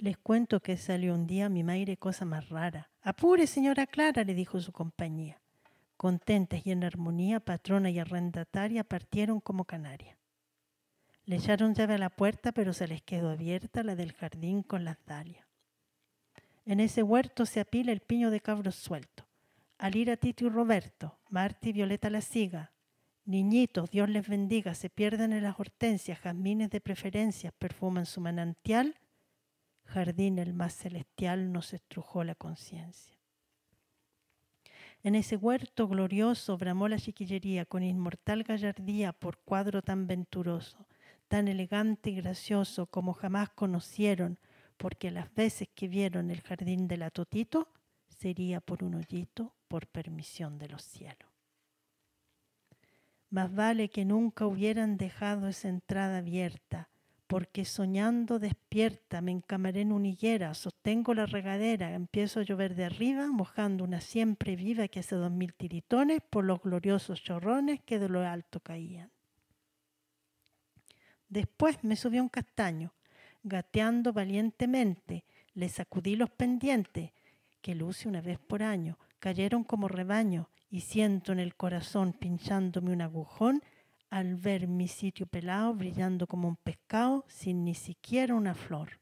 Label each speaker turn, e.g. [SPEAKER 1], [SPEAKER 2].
[SPEAKER 1] Les cuento que salió un día mi maire cosa más rara. Apure, señora Clara, le dijo su compañía. Contentes y en armonía, patrona y arrendataria partieron como canaria. Le echaron llave a la puerta, pero se les quedó abierta la del jardín con las dalias. En ese huerto se apila el piño de cabros suelto. Al ir a Tito y Roberto, Marta y Violeta la siga. Niñitos, Dios les bendiga, se pierden en las hortensias, jazmines de preferencias, perfuman su manantial jardín el más celestial nos estrujó la conciencia. En ese huerto glorioso bramó la chiquillería con inmortal gallardía por cuadro tan venturoso, tan elegante y gracioso como jamás conocieron, porque las veces que vieron el jardín de la Totito sería por un hoyito por permisión de los cielos. Más vale que nunca hubieran dejado esa entrada abierta, porque soñando despierta, me encamaré en una higuera, sostengo la regadera, empiezo a llover de arriba, mojando una siempre viva que hace dos mil tiritones por los gloriosos chorrones que de lo alto caían. Después me subí un castaño, gateando valientemente, le sacudí los pendientes, que luce una vez por año, cayeron como rebaño, y siento en el corazón pinchándome un agujón, al ver mi sitio pelado brillando como un pescado sin ni siquiera una flor.